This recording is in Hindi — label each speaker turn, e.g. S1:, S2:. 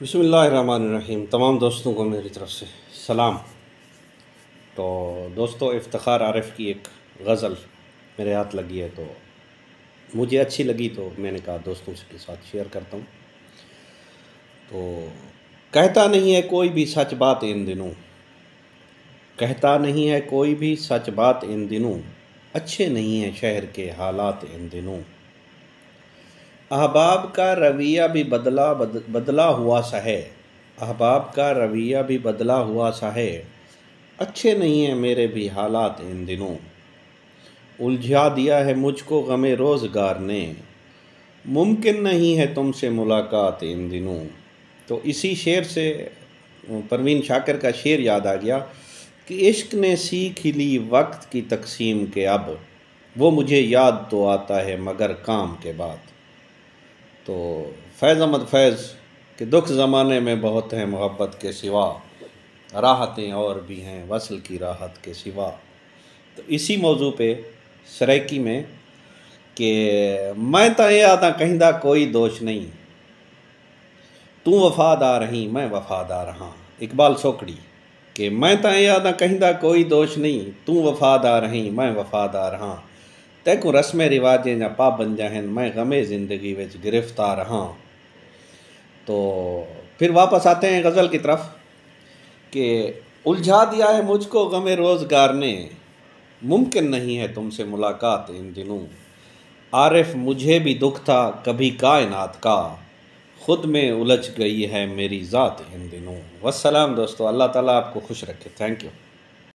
S1: बसमीम तमाम दोस्तों को मेरी तरफ से सलाम तो दोस्तों इफ्तार आरफ की एक गज़ल मेरे हाथ लगी है तो मुझे अच्छी लगी तो मैंने कहा दोस्तों के साथ शेयर करता हूँ तो कहता नहीं है कोई भी सच बात इन दिनों कहता नहीं है कोई भी सच बात इन दिनों अच्छे नहीं हैं शहर के हालात इन दिनों अहबाब का रवैया भी बदला बद, बदला हुआ सा है अहबाब का रवैया भी बदला हुआ सा है अच्छे नहीं हैं मेरे भी हालात इन दिनों उलझा दिया है मुझको गमे रोज़गार ने मुमकिन नहीं है तुमसे मुलाकात इन दिनों तो इसी शेर से परवीन शाकर का शेर याद आ गया कि इश्क ने सीख ही ली वक्त की तकसीम के अब वो मुझे याद तो आता है मगर काम के बाद तो फैज़ अहमद फैज़ के दुख ज़माने में बहुत हैं मोहब्बत के सिवा राहतें और भी हैं वसल की राहत के सिवा तो इसी मौजू पे सरेकी में कि मैं तो ये आता कहीं कोई दोष नहीं तू वफादार रही मैं वफादार हाँ इकबाल सोकड़ी कि मैं तो ये आता कहीं कोई दोष नहीं तू वफादार रही मैं वफादार हाँ तेको रस्म रिवाज या पाबंद आहिनि मैं गमे ज़िंदगी विच गिरफ़्तार हाँ तो फिर वापस आते हैं गज़ल की तरफ कि उलझा दिया है मुझको गमे रोज़गार ने मुमकिन नहीं है तुमसे मुलाकात इन दिनों आरिफ मुझे भी दुख था कभी कायनात का ख़ुद में उलझ गई है मेरी ज़ात इन दिनों वसलाम दोस्तों अल्लाह ताला आपको खुश रखे थैंक यू